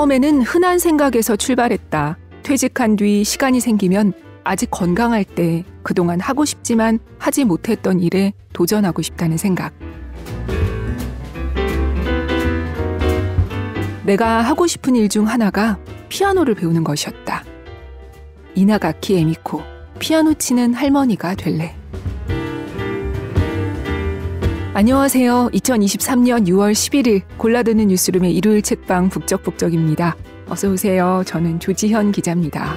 처음에는 흔한 생각에서 출발했다. 퇴직한 뒤 시간이 생기면 아직 건강할 때 그동안 하고 싶지만 하지 못했던 일에 도전하고 싶다는 생각. 내가 하고 싶은 일 중 하나가 피아노를 배우는 것이었다. 이나가키 에미코, 피아노 치는 할머니가 될래. 안녕하세요. 2023년 6월 11일 골라드는 뉴스룸의 일요일 책방 북적북적입니다. 어서 오세요. 저는 조지현 기자입니다.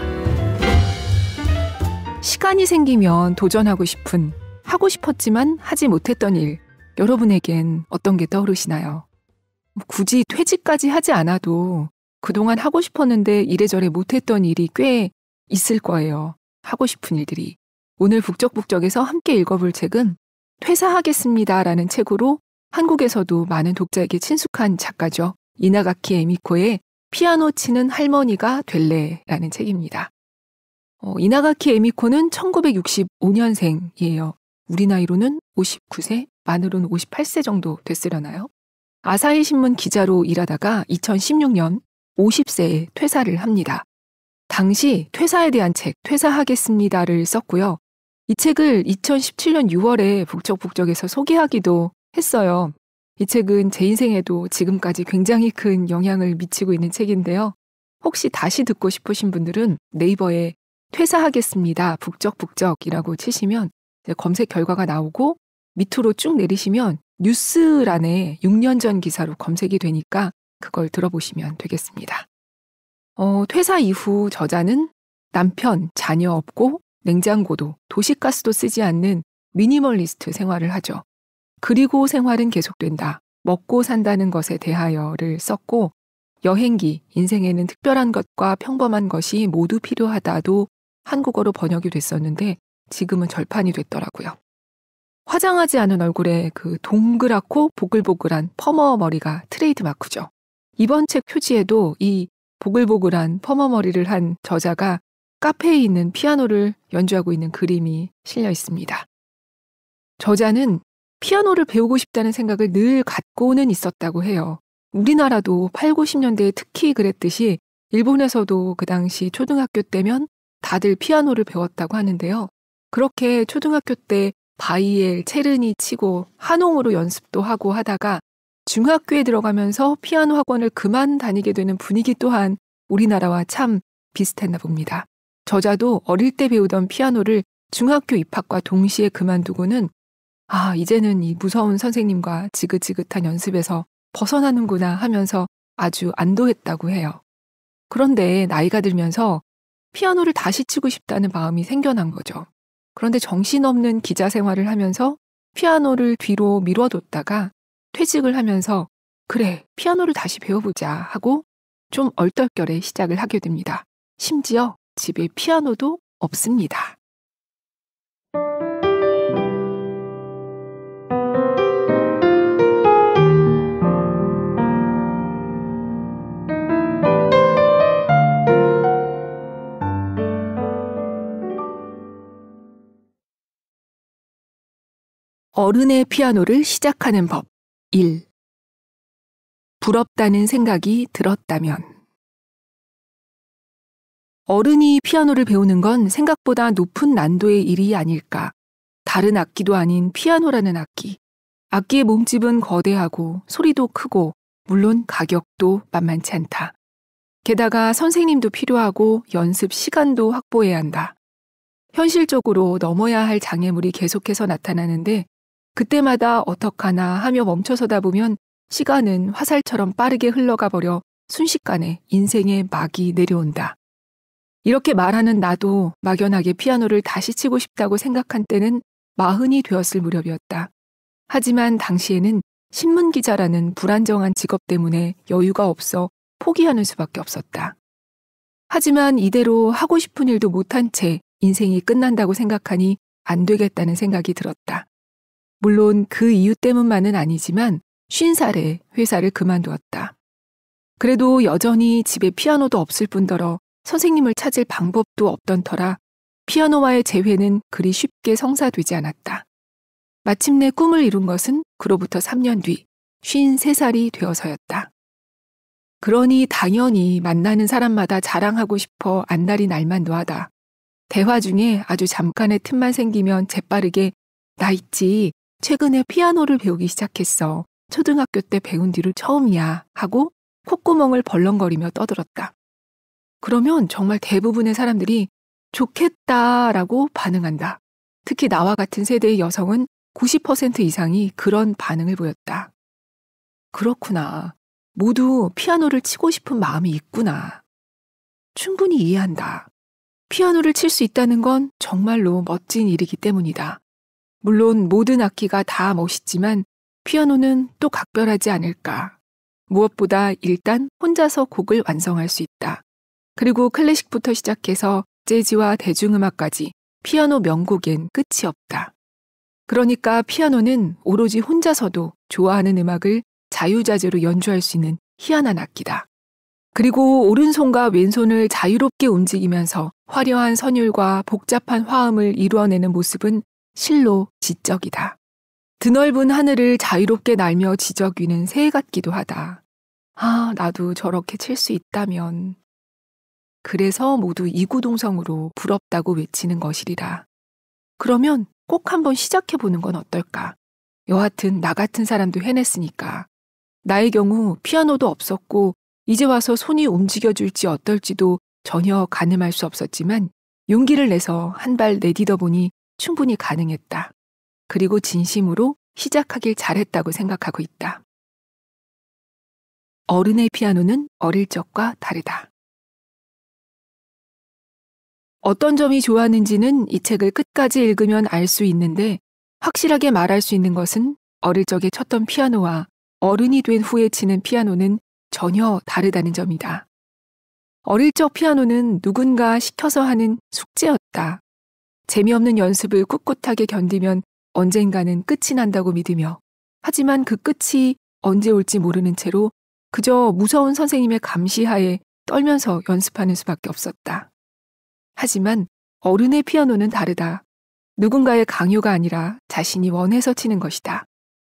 시간이 생기면 도전하고 싶은, 하고 싶었지만 하지 못했던 일, 여러분에겐 어떤 게 떠오르시나요? 뭐 굳이 퇴직까지 하지 않아도 그동안 하고 싶었는데 이래저래 못했던 일이 꽤 있을 거예요. 하고 싶은 일들이. 오늘 북적북적에서 함께 읽어볼 책은 퇴사하겠습니다라는 책으로 한국에서도 많은 독자에게 친숙한 작가죠. 이나가키 에미코의 피아노 치는 할머니가 될래라는 책입니다. 어, 이나가키 에미코는 1965년생이에요. 우리 나이로는 59세, 만으로는 58세 정도 됐으려나요? 아사히 신문 기자로 일하다가 2016년 50세에 퇴사를 합니다. 당시 퇴사에 대한 책, 퇴사하겠습니다를 썼고요. 이 책을 2017년 6월에 북적북적에서 소개하기도 했어요. 이 책은 제 인생에도 지금까지 굉장히 큰 영향을 미치고 있는 책인데요. 혹시 다시 듣고 싶으신 분들은 네이버에 퇴사하겠습니다. 북적북적이라고 치시면 검색 결과가 나오고 밑으로 쭉 내리시면 뉴스란에 6년 전 기사로 검색이 되니까 그걸 들어보시면 되겠습니다. 어, 퇴사 이후 저자는 남편, 자녀 없고 냉장고도 도시가스도 쓰지 않는 미니멀리스트 생활을 하죠. 그리고 생활은 계속된다. 먹고 산다는 것에 대하여를 썼고 여행기 인생에는 특별한 것과 평범한 것이 모두 필요하다도 한국어로 번역이 됐었는데 지금은 절판이 됐더라고요. 화장하지 않은 얼굴에 그 동그랗고 보글보글한 퍼머 머리가 트레이드 마크죠. 이번 책 표지에도 이 보글보글한 퍼머 머리를 한 저자가 카페에 있는 피아노를 연주하고 있는 그림이 실려 있습니다. 저자는 피아노를 배우고 싶다는 생각을 늘 갖고는 있었다고 해요. 우리나라도 8, 90년대에 특히 그랬듯이 일본에서도 그 당시 초등학교 때면 다들 피아노를 배웠다고 하는데요. 그렇게 초등학교 때 바이엘, 체르니 치고 한홍으로 연습도 하고 하다가 중학교에 들어가면서 피아노 학원을 그만 다니게 되는 분위기 또한 우리나라와 참 비슷했나 봅니다. 저자도 어릴 때 배우던 피아노를 중학교 입학과 동시에 그만두고는 아, 이제는 이 무서운 선생님과 지긋지긋한 연습에서 벗어나는구나 하면서 아주 안도했다고 해요. 그런데 나이가 들면서 피아노를 다시 치고 싶다는 마음이 생겨난 거죠. 그런데 정신없는 기자 생활을 하면서 피아노를 뒤로 미뤄뒀다가 퇴직을 하면서 그래, 피아노를 다시 배워보자 하고 좀 얼떨결에 시작을 하게 됩니다. 심지어 집에 피아노도 없습니다. 어른의 피아노를 시작하는 법 1. 부럽다는 생각이 들었다면 어른이 피아노를 배우는 건 생각보다 높은 난도의 일이 아닐까. 다른 악기도 아닌 피아노라는 악기. 악기의 몸집은 거대하고 소리도 크고 물론 가격도 만만치 않다. 게다가 선생님도 필요하고 연습 시간도 확보해야 한다. 현실적으로 넘어야 할 장애물이 계속해서 나타나는데 그때마다 어떡하나 하며 멈춰서다 보면 시간은 화살처럼 빠르게 흘러가 버려 순식간에 인생의 막이 내려온다. 이렇게 말하는 나도 막연하게 피아노를 다시 치고 싶다고 생각한 때는 마흔이 되었을 무렵이었다. 하지만 당시에는 신문 기자라는 불안정한 직업 때문에 여유가 없어 포기하는 수밖에 없었다. 하지만 이대로 하고 싶은 일도 못한 채 인생이 끝난다고 생각하니 안 되겠다는 생각이 들었다. 물론 그 이유 때문만은 아니지만 쉰 살에 회사를 그만두었다. 그래도 여전히 집에 피아노도 없을 뿐더러 선생님을 찾을 방법도 없던 터라 피아노와의 재회는 그리 쉽게 성사되지 않았다. 마침내 꿈을 이룬 것은 그로부터 3년 뒤, 53살이 되어서였다. 그러니 당연히 만나는 사람마다 자랑하고 싶어 안달이 날만노 하다. 대화 중에 아주 잠깐의 틈만 생기면 재빠르게 나 있지. 최근에 피아노를 배우기 시작했어. 초등학교 때 배운 뒤로 처음이야. 하고 콧구멍을 벌렁거리며 떠들었다. 그러면 정말 대부분의 사람들이 좋겠다라고 반응한다. 특히 나와 같은 세대의 여성은 90% 이상이 그런 반응을 보였다. 그렇구나. 모두 피아노를 치고 싶은 마음이 있구나. 충분히 이해한다. 피아노를 칠 수 있다는 건 정말로 멋진 일이기 때문이다. 물론 모든 악기가 다 멋있지만 피아노는 또 각별하지 않을까. 무엇보다 일단 혼자서 곡을 완성할 수 있다. 그리고 클래식부터 시작해서 재즈와 대중음악까지 피아노 명곡엔 끝이 없다. 그러니까 피아노는 오로지 혼자서도 좋아하는 음악을 자유자재로 연주할 수 있는 희한한 악기다. 그리고 오른손과 왼손을 자유롭게 움직이면서 화려한 선율과 복잡한 화음을 이루어내는 모습은 실로 지적이다. 드넓은 하늘을 자유롭게 날며 지적이는 새 같기도 하다. 아, 나도 저렇게 칠 수 있다면. 그래서 모두 이구동성으로 부럽다고 외치는 것이리라. 그러면 꼭 한번 시작해보는 건 어떨까? 여하튼 나 같은 사람도 해냈으니까. 나의 경우 피아노도 없었고 이제 와서 손이 움직여줄지 어떨지도 전혀 가늠할 수 없었지만 용기를 내서 한 발내딛어 보니 충분히 가능했다. 그리고 진심으로 시작하길 잘했다고 생각하고 있다. 어른의 피아노는 어릴 적과 다르다. 어떤 점이 좋았는지는 이 책을 끝까지 읽으면 알 수 있는데 확실하게 말할 수 있는 것은 어릴 적에 쳤던 피아노와 어른이 된 후에 치는 피아노는 전혀 다르다는 점이다. 어릴 적 피아노는 누군가 시켜서 하는 숙제였다. 재미없는 연습을 꿋꿋하게 견디면 언젠가는 끝이 난다고 믿으며 하지만 그 끝이 언제 올지 모르는 채로 그저 무서운 선생님의 감시하에 떨면서 연습하는 수밖에 없었다. 하지만 어른의 피아노는 다르다. 누군가의 강요가 아니라 자신이 원해서 치는 것이다.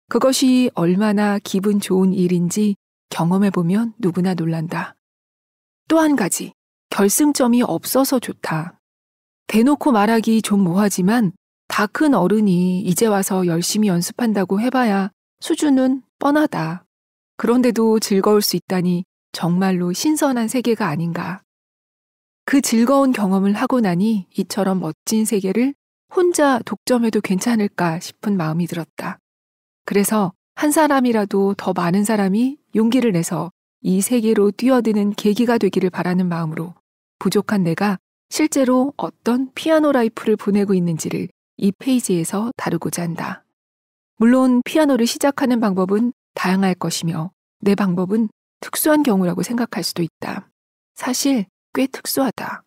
그것이 얼마나 기분 좋은 일인지 경험해보면 누구나 놀란다. 또 한 가지, 결승점이 없어서 좋다. 대놓고 말하기 좀 뭐하지만 다 큰 어른이 이제 와서 열심히 연습한다고 해봐야 수준은 뻔하다. 그런데도 즐거울 수 있다니 정말로 신선한 세계가 아닌가. 그 즐거운 경험을 하고 나니 이처럼 멋진 세계를 혼자 독점해도 괜찮을까 싶은 마음이 들었다. 그래서 한 사람이라도 더 많은 사람이 용기를 내서 이 세계로 뛰어드는 계기가 되기를 바라는 마음으로 부족한 내가 실제로 어떤 피아노 라이프를 보내고 있는지를 이 페이지에서 다루고자 한다. 물론 피아노를 시작하는 방법은 다양할 것이며 내 방법은 특수한 경우라고 생각할 수도 있다. 사실 꽤 특수하다.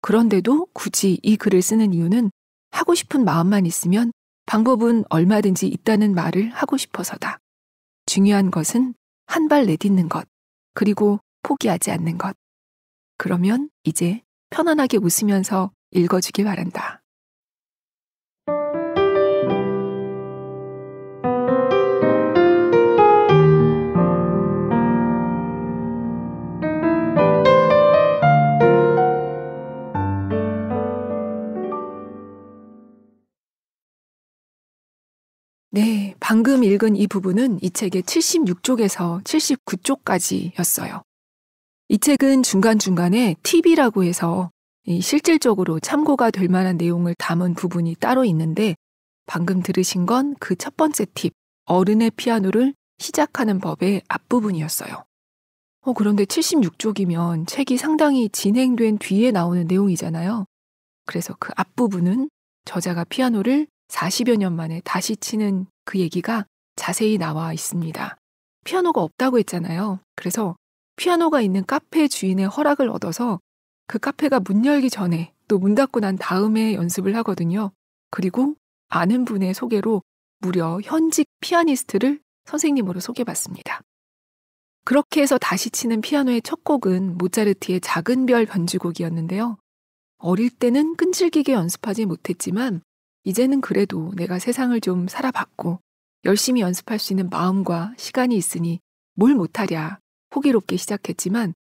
그런데도 굳이 이 글을 쓰는 이유는 하고 싶은 마음만 있으면 방법은 얼마든지 있다는 말을 하고 싶어서다. 중요한 것은 한 발 내딛는 것, 그리고 포기하지 않는 것. 그러면 이제 편안하게 웃으면서 읽어주길 바란다. 방금 읽은 이 부분은 이 책의 76쪽에서 79쪽까지였어요. 이 책은 중간중간에 팁이라고 해서 실질적으로 참고가 될 만한 내용을 담은 부분이 따로 있는데 방금 들으신 건 그 첫 번째 팁, 어른의 피아노를 시작하는 법의 앞부분이었어요. 어, 그런데 76쪽이면 책이 상당히 진행된 뒤에 나오는 내용이잖아요. 그래서 그 앞부분은 저자가 피아노를 40여 년 만에 다시 치는 그 얘기가 자세히 나와 있습니다. 피아노가 없다고 했잖아요. 그래서 피아노가 있는 카페 주인의 허락을 얻어서 그 카페가 문 열기 전에 또 문 닫고 난 다음에 연습을 하거든요. 그리고 아는 분의 소개로 무려 현직 피아니스트를 선생님으로 소개받습니다. 그렇게 해서 다시 치는 피아노의 첫 곡은 모차르트의 작은 별 변주곡이었는데요. 어릴 때는 끈질기게 연습하지 못했지만 이제는 그래도 내가 세상을 좀 살아봤고 열심히 연습할 수 있는 마음과 시간이 있으니 뭘 못하랴 호기롭게 시작했지만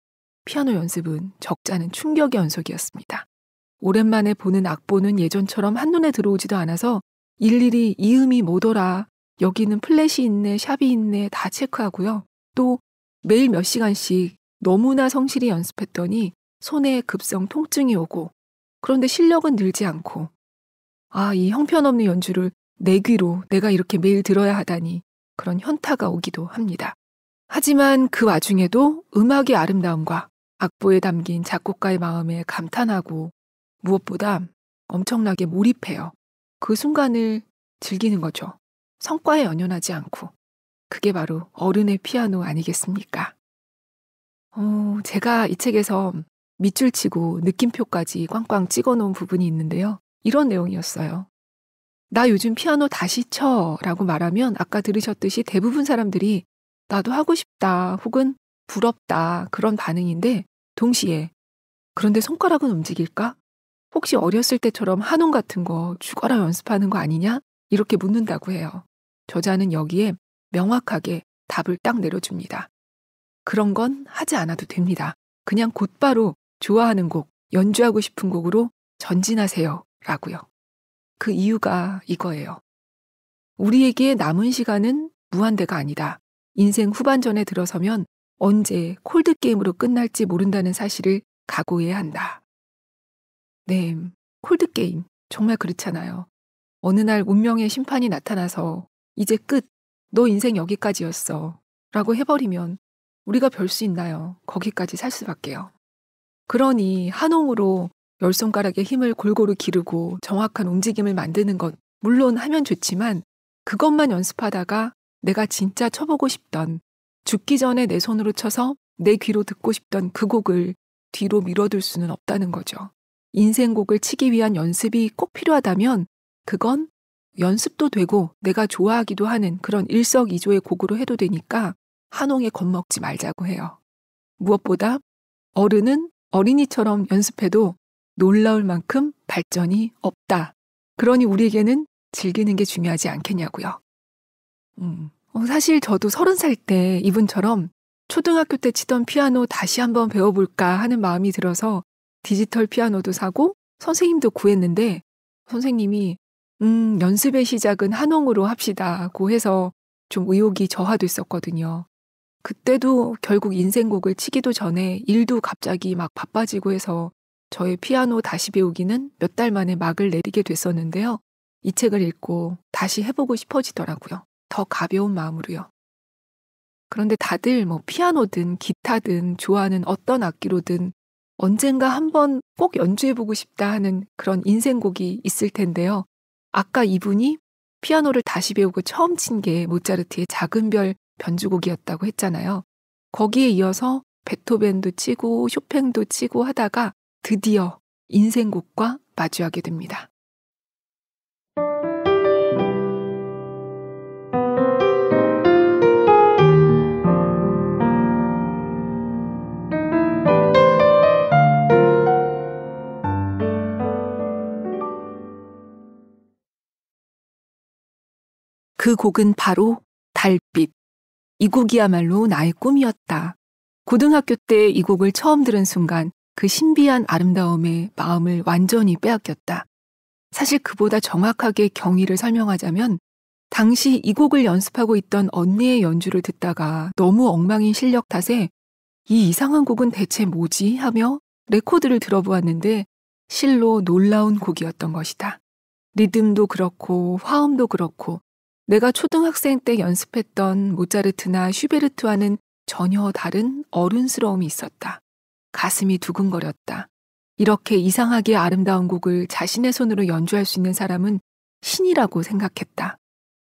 피아노 연습은 적잖은 충격의 연속이었습니다. 오랜만에 보는 악보는 예전처럼 한눈에 들어오지도 않아서 일일이 이음이 뭐더라, 여기는 플랫이 있네, 샵이 있네 다 체크하고요. 또 매일 몇 시간씩 너무나 성실히 연습했더니 손에 급성 통증이 오고 그런데 실력은 늘지 않고 아, 이 형편없는 연주를 내 귀로 내가 이렇게 매일 들어야 하다니 그런 현타가 오기도 합니다. 하지만 그 와중에도 음악의 아름다움과 악보에 담긴 작곡가의 마음에 감탄하고 무엇보다 엄청나게 몰입해요. 그 순간을 즐기는 거죠. 성과에 연연하지 않고. 그게 바로 어른의 피아노 아니겠습니까? 어, 제가 이 책에서 밑줄 치고 느낌표까지 꽝꽝 찍어 놓은 부분이 있는데요. 이런 내용이었어요. 나 요즘 피아노 다시 쳐 라고 말하면 아까 들으셨듯이 대부분 사람들이 나도 하고 싶다 혹은 부럽다 그런 반응인데 동시에 그런데 손가락은 움직일까? 혹시 어렸을 때처럼 한홍 같은 거 죽어라 연습하는 거 아니냐? 이렇게 묻는다고 해요. 저자는 여기에 명확하게 답을 딱 내려줍니다. 그런 건 하지 않아도 됩니다. 그냥 곧바로 좋아하는 곡, 연주하고 싶은 곡으로 전진하세요. 라고요. 그 이유가 이거예요. 우리에게 남은 시간은 무한대가 아니다. 인생 후반전에 들어서면 언제 콜드게임으로 끝날지 모른다는 사실을 각오해야 한다. 네, 콜드게임. 정말 그렇잖아요. 어느 날 운명의 심판이 나타나서 이제 끝. 너 인생 여기까지였어. 라고 해버리면 우리가 별 수 있나요? 거기까지 살 수밖에요. 그러니 한홍으로 열 손가락의 힘을 골고루 기르고 정확한 움직임을 만드는 것, 물론 하면 좋지만 그것만 연습하다가 내가 진짜 쳐보고 싶던 죽기 전에 내 손으로 쳐서 내 귀로 듣고 싶던 그 곡을 뒤로 밀어둘 수는 없다는 거죠. 인생곡을 치기 위한 연습이 꼭 필요하다면 그건 연습도 되고 내가 좋아하기도 하는 그런 일석이조의 곡으로 해도 되니까 한홍에 겁먹지 말자고 해요. 무엇보다 어른은 어린이처럼 연습해도 놀라울 만큼 발전이 없다. 그러니 우리에게는 즐기는 게 중요하지 않겠냐고요. 음, 어, 사실 저도 서른 살 때 이분처럼 초등학교 때 치던 피아노 다시 한번 배워볼까 하는 마음이 들어서 디지털 피아노도 사고 선생님도 구했는데 선생님이 음, 연습의 시작은 한홍으로 합시다고 해서 좀 의욕이 저하됐었거든요. 그때도 결국 인생곡을 치기도 전에 일도 갑자기 막 바빠지고 해서 저의 피아노 다시 배우기는 몇 달 만에 막을 내리게 됐었는데요. 이 책을 읽고 다시 해보고 싶어지더라고요. 더 가벼운 마음으로요. 그런데 다들 뭐 피아노든 기타든 좋아하는 어떤 악기로든 언젠가 한번 꼭 연주해보고 싶다 하는 그런 인생곡이 있을 텐데요. 아까 이분이 피아노를 다시 배우고 처음 친 게 모차르트의 작은 별 변주곡이었다고 했잖아요. 거기에 이어서 베토벤도 치고 쇼팽도 치고 하다가 드디어 인생곡과 마주하게 됩니다. 그 곡은 바로 달빛. 이 곡이야말로 나의 꿈이었다. 고등학교 때 이 곡을 처음 들은 순간 그 신비한 아름다움에 마음을 완전히 빼앗겼다. 사실 그보다 정확하게 경위를 설명하자면 당시 이 곡을 연습하고 있던 언니의 연주를 듣다가 너무 엉망인 실력 탓에 이 이상한 곡은 대체 뭐지? 하며 레코드를 들어보았는데 실로 놀라운 곡이었던 것이다. 리듬도 그렇고 화음도 그렇고 내가 초등학생 때 연습했던 모차르트나 슈베르트와는 전혀 다른 어른스러움이 있었다. 가슴이 두근거렸다. 이렇게 이상하게 아름다운 곡을 자신의 손으로 연주할 수 있는 사람은 신이라고 생각했다.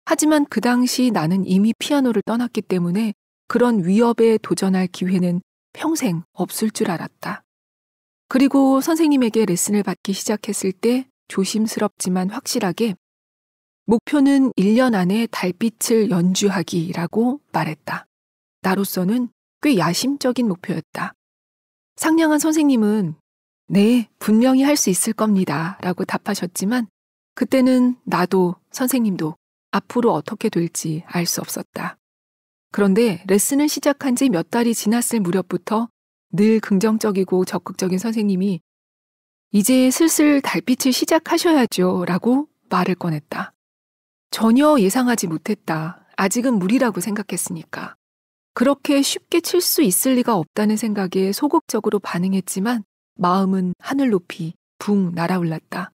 하지만 그 당시 나는 이미 피아노를 떠났기 때문에 그런 위협에 도전할 기회는 평생 없을 줄 알았다. 그리고 선생님에게 레슨을 받기 시작했을 때 조심스럽지만 확실하게 목표는 1년 안에 달빛을 연주하기라고 말했다. 나로서는 꽤 야심적인 목표였다. 상냥한 선생님은 네, 분명히 할 수 있을 겁니다. 라고 답하셨지만 그때는 나도 선생님도 앞으로 어떻게 될지 알 수 없었다. 그런데 레슨을 시작한 지 몇 달이 지났을 무렵부터 늘 긍정적이고 적극적인 선생님이 이제 슬슬 달빛을 시작하셔야죠. 라고 말을 꺼냈다. 전혀 예상하지 못했다. 아직은 무리라고 생각했으니까. 그렇게 쉽게 칠 수 있을 리가 없다는 생각에 소극적으로 반응했지만 마음은 하늘 높이 붕 날아올랐다.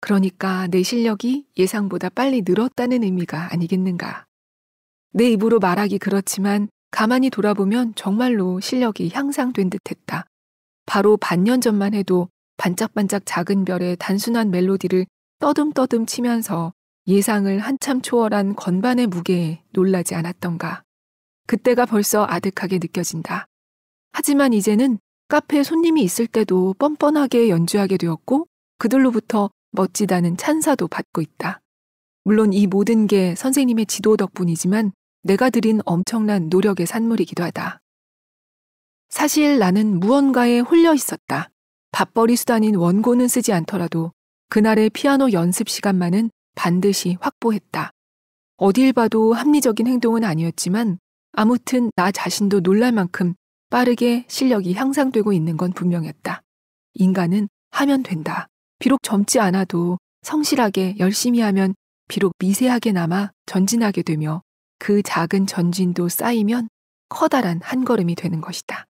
그러니까 내 실력이 예상보다 빨리 늘었다는 의미가 아니겠는가. 내 입으로 말하기 그렇지만 가만히 돌아보면 정말로 실력이 향상된 듯 했다. 바로 반년 전만 해도 반짝반짝 작은 별의 단순한 멜로디를 떠듬떠듬 치면서 예상을 한참 초월한 건반의 무게에 놀라지 않았던가. 그때가 벌써 아득하게 느껴진다. 하지만 이제는 카페에 손님이 있을 때도 뻔뻔하게 연주하게 되었고 그들로부터 멋지다는 찬사도 받고 있다. 물론 이 모든 게 선생님의 지도 덕분이지만 내가 들인 엄청난 노력의 산물이기도 하다. 사실 나는 무언가에 홀려 있었다. 밥벌이 수단인 원고는 쓰지 않더라도 그날의 피아노 연습 시간만은 반드시 확보했다. 어딜 봐도 합리적인 행동은 아니었지만 아무튼 나 자신도 놀랄 만큼 빠르게 실력이 향상되고 있는 건 분명했다. 인간은 하면 된다. 비록 젊지 않아도 성실하게 열심히 하면 비록 미세하게나마 전진하게 되며 그 작은 전진도 쌓이면 커다란 한 걸음이 되는 것이다.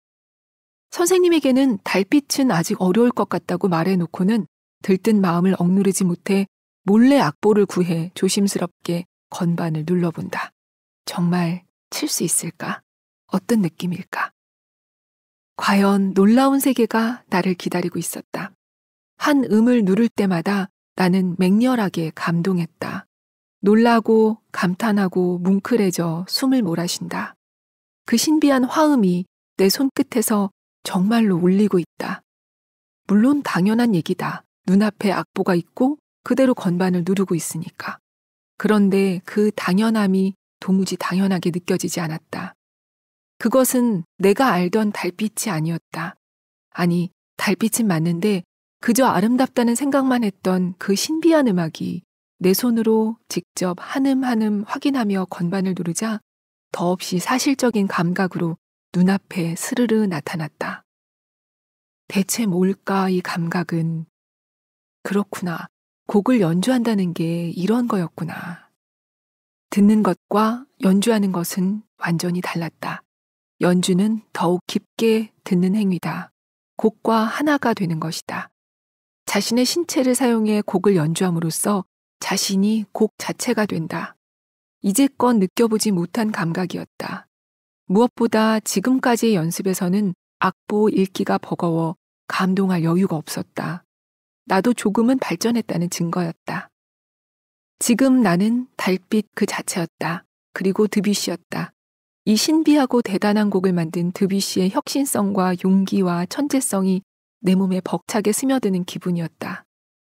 선생님에게는 달빛은 아직 어려울 것 같다고 말해놓고는 들뜬 마음을 억누르지 못해 몰래 악보를 구해 조심스럽게 건반을 눌러본다. 정말 칠수 있을까? 어떤 느낌일까? 과연 놀라운 세계가 나를 기다리고 있었다. 한 음을 누를 때마다 나는 맹렬하게 감동했다. 놀라고 감탄하고 뭉클해져 숨을 몰아쉰다. 그 신비한 화음이 내 손끝에서 정말로 울리고 있다. 물론 당연한 얘기다. 눈앞에 악보가 있고 그대로 건반을 누르고 있으니까. 그런데 그 당연함이 도무지 당연하게 느껴지지 않았다. 그것은 내가 알던 달빛이 아니었다. 아니, 달빛은 맞는데 그저 아름답다는 생각만 했던 그 신비한 음악이 내 손으로 직접 한음 한음 확인하며 건반을 누르자 더없이 사실적인 감각으로 눈앞에 스르르 나타났다. 대체 뭘까 이 감각은? 그렇구나. 곡을 연주한다는 게 이런 거였구나. 듣는 것과 연주하는 것은 완전히 달랐다. 연주는 더욱 깊게 듣는 행위다. 곡과 하나가 되는 것이다. 자신의 신체를 사용해 곡을 연주함으로써 자신이 곡 자체가 된다. 이제껏 느껴보지 못한 감각이었다. 무엇보다 지금까지의 연습에서는 악보 읽기가 버거워 감동할 여유가 없었다. 나도 조금은 발전했다는 증거였다. 지금 나는 달빛 그 자체였다. 그리고 드뷔시였다. 이 신비하고 대단한 곡을 만든 드뷔시의 혁신성과 용기와 천재성이 내 몸에 벅차게 스며드는 기분이었다.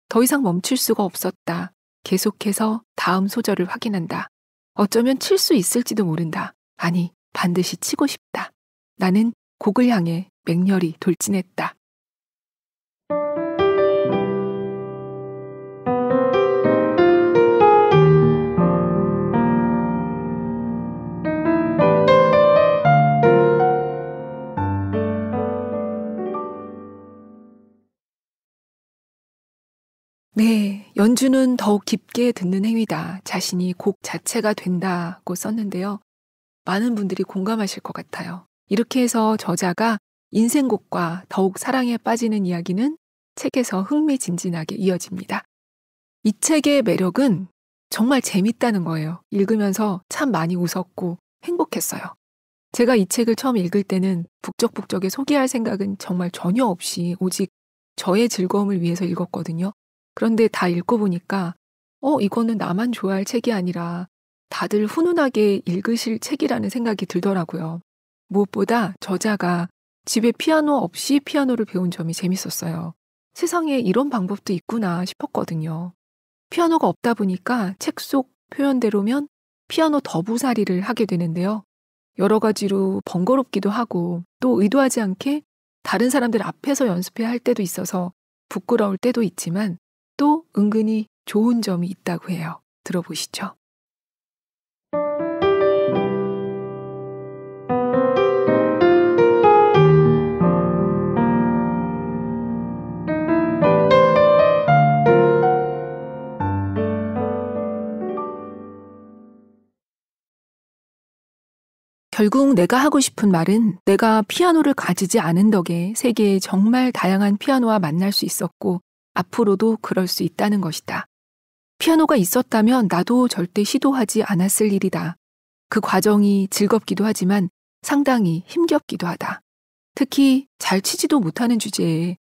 더 이상 멈출 수가 없었다. 계속해서 다음 소절을 확인한다. 어쩌면 칠 수 있을지도 모른다. 아니, 반드시 치고 싶다. 나는 곡을 향해 맹렬히 돌진했다. 네, 연주는 더욱 깊게 듣는 행위다. 자신이 곡 자체가 된다고 썼는데요. 많은 분들이 공감하실 것 같아요. 이렇게 해서 저자가 인생곡과 더욱 사랑에 빠지는 이야기는 책에서 흥미진진하게 이어집니다. 이 책의 매력은 정말 재밌다는 거예요. 읽으면서 참 많이 웃었고 행복했어요. 제가 이 책을 처음 읽을 때는 북적북적에 소개할 생각은 정말 전혀 없이 오직 저의 즐거움을 위해서 읽었거든요. 그런데 다 읽고 보니까 어, 이거는 나만 좋아할 책이 아니라 다들 훈훈하게 읽으실 책이라는 생각이 들더라고요. 무엇보다 저자가 집에 피아노 없이 피아노를 배운 점이 재밌었어요. 세상에 이런 방법도 있구나 싶었거든요. 피아노가 없다 보니까 책 속 표현대로면 피아노 더부살이를 하게 되는데요. 여러 가지로 번거롭기도 하고 또 의도하지 않게 다른 사람들 앞에서 연습해야 할 때도 있어서 부끄러울 때도 있지만 또 은근히 좋은 점이 있다고 해요. 들어보시죠. 결국 내가 하고 싶은 말은 내가 피아노를 가지지 않은 덕에 세계의 정말 다양한 피아노와 만날 수 있었고 앞으로도 그럴 수 있다는 것이다. 피아노가 있었다면 나도 절대 시도하지 않았을 일이다. 그 과정이 즐겁기도 하지만 상당히 힘겹기도 하다. 특히 잘 치지도 못하는 주제에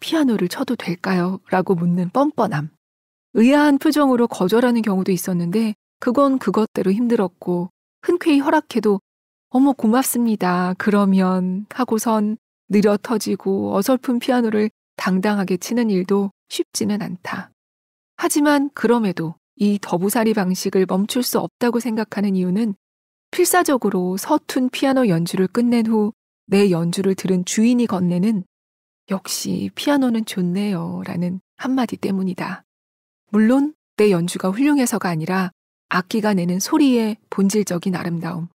피아노를 쳐도 될까요? 라고 묻는 뻔뻔함. 의아한 표정으로 거절하는 경우도 있었는데 그건 그것대로 힘들었고 흔쾌히 허락해도 어머 고맙습니다. 그러면 하고선 느려 터지고 어설픈 피아노를 당당하게 치는 일도 쉽지는 않다. 하지만 그럼에도 이 더부살이 방식을 멈출 수 없다고 생각하는 이유는 필사적으로 서툰 피아노 연주를 끝낸 후 내 연주를 들은 주인이 건네는 역시 피아노는 좋네요 라는 한마디 때문이다. 물론 내 연주가 훌륭해서가 아니라 악기가 내는 소리의 본질적인 아름다움,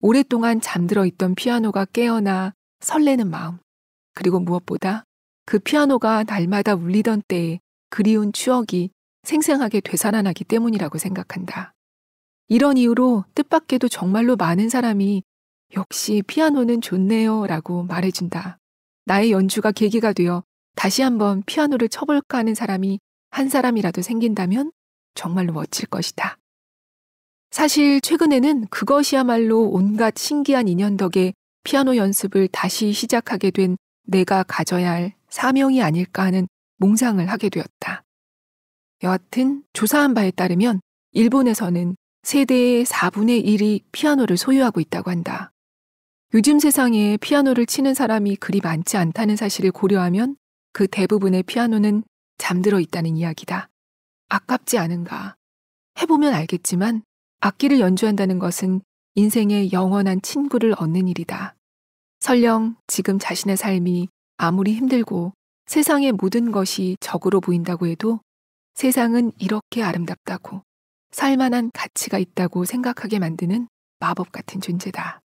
오랫동안 잠들어 있던 피아노가 깨어나 설레는 마음, 그리고 무엇보다 그 피아노가 날마다 울리던 때의 그리운 추억이 생생하게 되살아나기 때문이라고 생각한다. 이런 이유로 뜻밖에도 정말로 많은 사람이 역시 피아노는 좋네요 라고 말해준다. 나의 연주가 계기가 되어 다시 한번 피아노를 쳐볼까 하는 사람이 한 사람이라도 생긴다면 정말로 멋질 것이다. 사실 최근에는 그것이야말로 온갖 신기한 인연 덕에 피아노 연습을 다시 시작하게 된 내가 가져야 할 사명이 아닐까 하는 몽상을 하게 되었다. 여하튼 조사한 바에 따르면 일본에서는 세대의 4분의 1이 피아노를 소유하고 있다고 한다. 요즘 세상에 피아노를 치는 사람이 그리 많지 않다는 사실을 고려하면 그 대부분의 피아노는 잠들어 있다는 이야기다. 아깝지 않은가. 해보면 알겠지만 악기를 연주한다는 것은 인생의 영원한 친구를 얻는 일이다. 설령 지금 자신의 삶이 아무리 힘들고 세상의 모든 것이 적으로 보인다고 해도 세상은 이렇게 아름답다고 살만한 가치가 있다고 생각하게 만드는 마법 같은 존재다.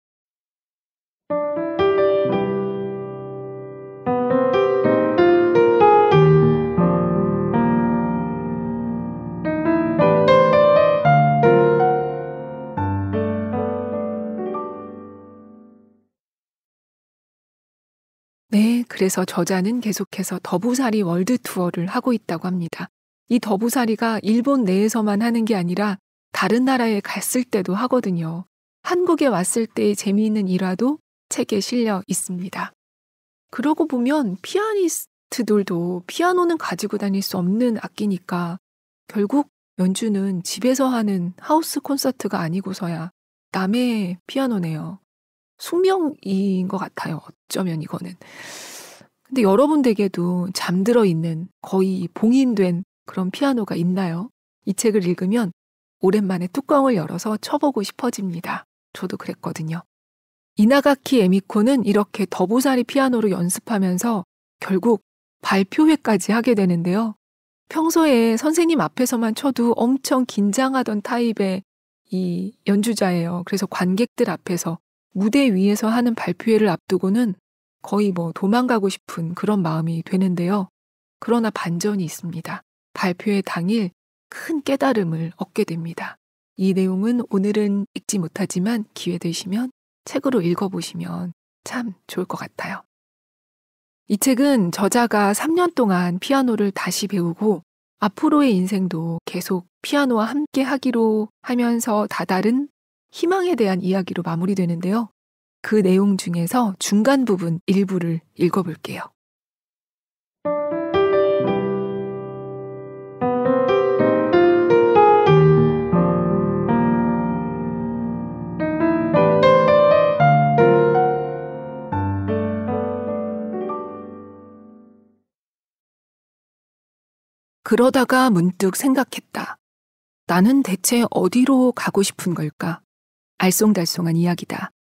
그래서 저자는 계속해서 더부사리 월드 투어를 하고 있다고 합니다. 이 더부사리가 일본 내에서만 하는 게 아니라 다른 나라에 갔을 때도 하거든요. 한국에 왔을 때의 재미있는 일화도 책에 실려 있습니다. 그러고 보면 피아니스트들도 피아노는 가지고 다닐 수 없는 악기니까 결국 연주는 집에서 하는 하우스 콘서트가 아니고서야 남의 피아노네요. 숙명인 것 같아요. 어쩌면 이거는. 근데 여러분 댁에도 잠들어 있는 거의 봉인된 그런 피아노가 있나요? 이 책을 읽으면 오랜만에 뚜껑을 열어서 쳐보고 싶어집니다. 저도 그랬거든요. 이나가키 에미코는 이렇게 더보살이 피아노로 연습하면서 결국 발표회까지 하게 되는데요. 평소에 선생님 앞에서만 쳐도 엄청 긴장하던 타입의 이 연주자예요. 그래서 관객들 앞에서 무대 위에서 하는 발표회를 앞두고는 거의 뭐 도망가고 싶은 그런 마음이 되는데요. 그러나 반전이 있습니다. 발표의 당일 큰 깨달음을 얻게 됩니다. 이 내용은 오늘은 읽지 못하지만 기회 되시면 책으로 읽어보시면 참 좋을 것 같아요. 이 책은 저자가 3년 동안 피아노를 다시 배우고 앞으로의 인생도 계속 피아노와 함께 하기로 하면서 다다른 희망에 대한 이야기로 마무리되는데요. 그 내용 중에서 중간 부분 일부를 읽어볼게요. 그러다가 문득 생각했다. 나는 대체 어디로 가고 싶은 걸까? 알쏭달쏭한 이야기다.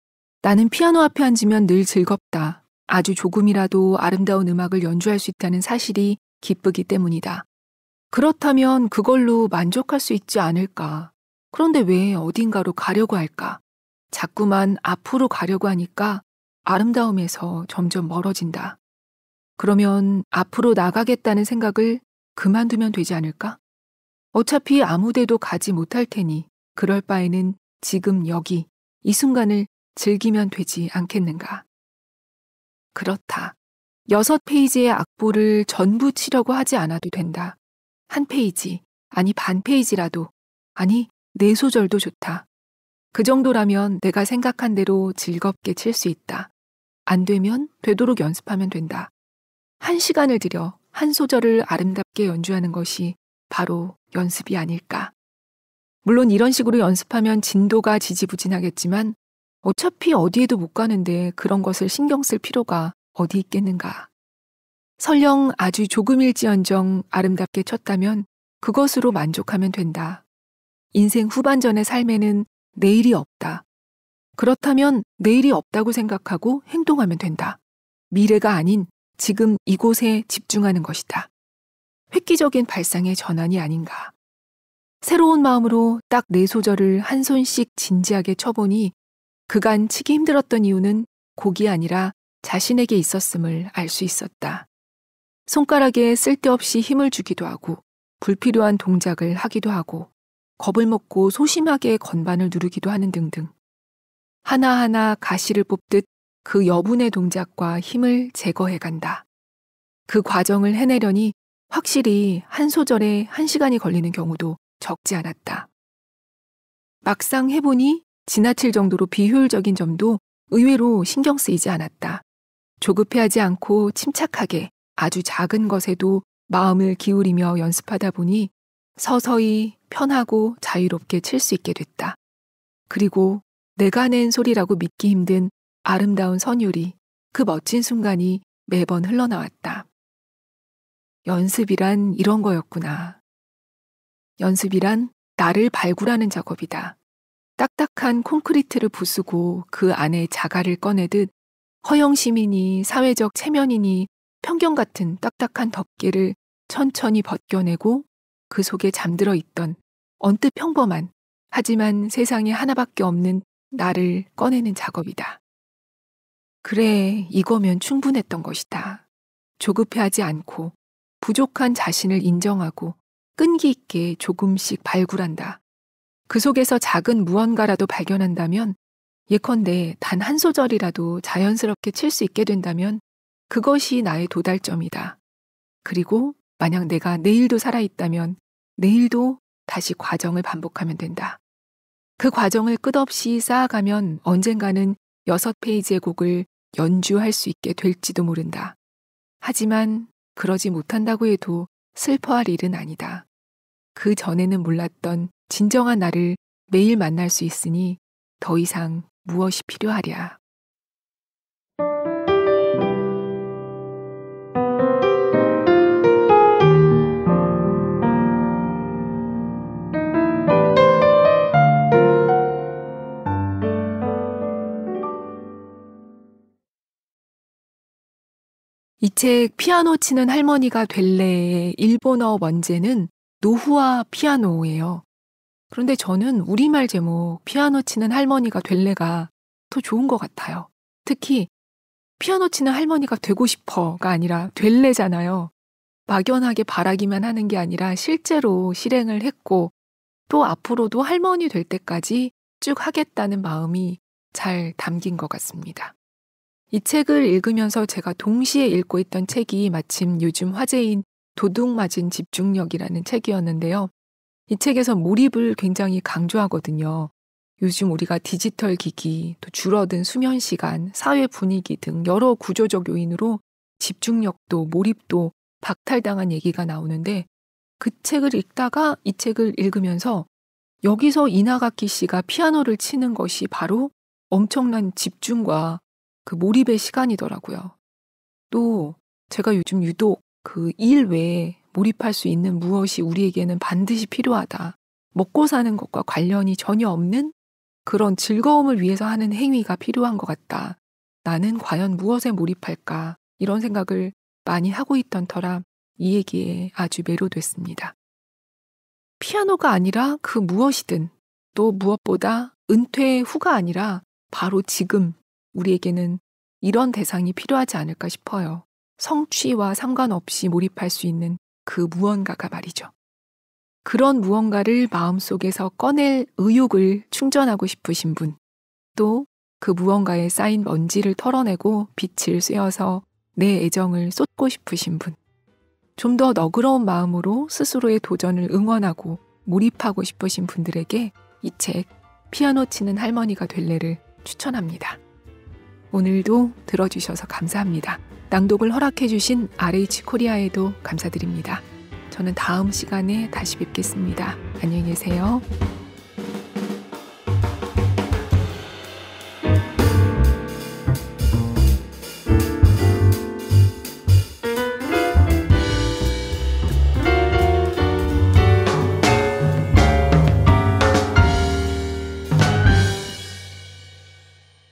나는 피아노 앞에 앉으면 늘 즐겁다. 아주 조금이라도 아름다운 음악을 연주할 수 있다는 사실이 기쁘기 때문이다. 그렇다면 그걸로 만족할 수 있지 않을까. 그런데 왜 어딘가로 가려고 할까? 자꾸만 앞으로 가려고 하니까 아름다움에서 점점 멀어진다. 그러면 앞으로 나가겠다는 생각을 그만두면 되지 않을까? 어차피 아무데도 가지 못할 테니 그럴 바에는 지금 여기 이 순간을 즐기면 되지 않겠는가. 그렇다. 여섯 페이지의 악보를 전부 치려고 하지 않아도 된다. 한 페이지, 아니 반 페이지라도, 아니 네 소절도 좋다. 그 정도라면 내가 생각한 대로 즐겁게 칠 수 있다. 안 되면 되도록 연습하면 된다. 한 시간을 들여 한 소절을 아름답게 연주하는 것이 바로 연습이 아닐까. 물론 이런 식으로 연습하면 진도가 지지부진하겠지만 어차피 어디에도 못 가는데 그런 것을 신경 쓸 필요가 어디 있겠는가. 설령 아주 조금일지언정 아름답게 쳤다면 그것으로 만족하면 된다. 인생 후반전의 삶에는 내일이 없다. 그렇다면 내일이 없다고 생각하고 행동하면 된다. 미래가 아닌 지금 이곳에 집중하는 것이다. 획기적인 발상의 전환이 아닌가. 새로운 마음으로 딱네 소절을 한 손씩 진지하게 쳐보니 그간 치기 힘들었던 이유는 곡이 아니라 자신에게 있었음을 알 수 있었다. 손가락에 쓸데없이 힘을 주기도 하고 불필요한 동작을 하기도 하고 겁을 먹고 소심하게 건반을 누르기도 하는 등등 하나하나 가시를 뽑듯 그 여분의 동작과 힘을 제거해 간다. 그 과정을 해내려니 확실히 한 소절에 한 시간이 걸리는 경우도 적지 않았다. 막상 해보니 지나칠 정도로 비효율적인 점도 의외로 신경 쓰이지 않았다. 조급해하지 않고 침착하게 아주 작은 것에도 마음을 기울이며 연습하다 보니 서서히 편하고 자유롭게 칠 수 있게 됐다. 그리고 내가 낸 소리라고 믿기 힘든 아름다운 선율이 그 멋진 순간이 매번 흘러나왔다. 연습이란 이런 거였구나. 연습이란 나를 발굴하는 작업이다. 딱딱한 콘크리트를 부수고 그 안에 자갈을 꺼내듯 허영시민이 사회적 체면이니 편견 같은 딱딱한 덮개를 천천히 벗겨내고 그 속에 잠들어 있던 언뜻 평범한 하지만 세상에 하나밖에 없는 나를 꺼내는 작업이다. 그래, 이거면 충분했던 것이다. 조급해하지 않고 부족한 자신을 인정하고 끈기 있게 조금씩 발굴한다. 그 속에서 작은 무언가라도 발견한다면 예컨대 단 한 소절이라도 자연스럽게 칠 수 있게 된다면 그것이 나의 도달점이다. 그리고 만약 내가 내일도 살아있다면 내일도 다시 과정을 반복하면 된다. 그 과정을 끝없이 쌓아가면 언젠가는 여섯 페이지의 곡을 연주할 수 있게 될지도 모른다. 하지만 그러지 못한다고 해도 슬퍼할 일은 아니다. 그 전에는 몰랐던 진정한 나를 매일 만날 수 있으니 더 이상 무엇이 필요하랴. 이 책 피아노 치는 할머니가 될래의 일본어 원제는 노후와 피아노예요. 그런데 저는 우리말 제목 피아노 치는 할머니가 될래가 더 좋은 것 같아요. 특히 피아노 치는 할머니가 되고 싶어가 아니라 될래잖아요. 막연하게 바라기만 하는 게 아니라 실제로 실행을 했고 또 앞으로도 할머니 될 때까지 쭉 하겠다는 마음이 잘 담긴 것 같습니다. 이 책을 읽으면서 제가 동시에 읽고 있던 책이 마침 요즘 화제인 도둑맞은 집중력이라는 책이었는데요. 이 책에서 몰입을 굉장히 강조하거든요. 요즘 우리가 디지털 기기, 또 줄어든 수면 시간, 사회 분위기 등 여러 구조적 요인으로 집중력도 몰입도 박탈당한 얘기가 나오는데 그 책을 읽다가 이 책을 읽으면서 여기서 이나가키 씨가 피아노를 치는 것이 바로 엄청난 집중과 그 몰입의 시간이더라고요. 또 제가 요즘 유독 그 일 외에 몰입할 수 있는 무엇이 우리에게는 반드시 필요하다. 먹고 사는 것과 관련이 전혀 없는 그런 즐거움을 위해서 하는 행위가 필요한 것 같다. 나는 과연 무엇에 몰입할까? 이런 생각을 많이 하고 있던 터라 이 얘기에 아주 매료됐습니다. 피아노가 아니라 그 무엇이든 또 무엇보다 은퇴 후가 아니라 바로 지금 우리에게는 이런 대상이 필요하지 않을까 싶어요. 성취와 상관없이 몰입할 수 있는 그 무언가가 말이죠. 그런 무언가를 마음속에서 꺼낼 의욕을 충전하고 싶으신 분, 또 그 무언가에 쌓인 먼지를 털어내고 빛을 쐬어서 내 애정을 쏟고 싶으신 분, 좀 더 너그러운 마음으로 스스로의 도전을 응원하고 몰입하고 싶으신 분들에게 이 책 피아노 치는 할머니가 될래를 추천합니다. 오늘도 들어주셔서 감사합니다. 낭독을 허락해 주신 RH 코리아에도 감사드립니다. 저는 다음 시간에 다시 뵙겠습니다. 안녕히 계세요.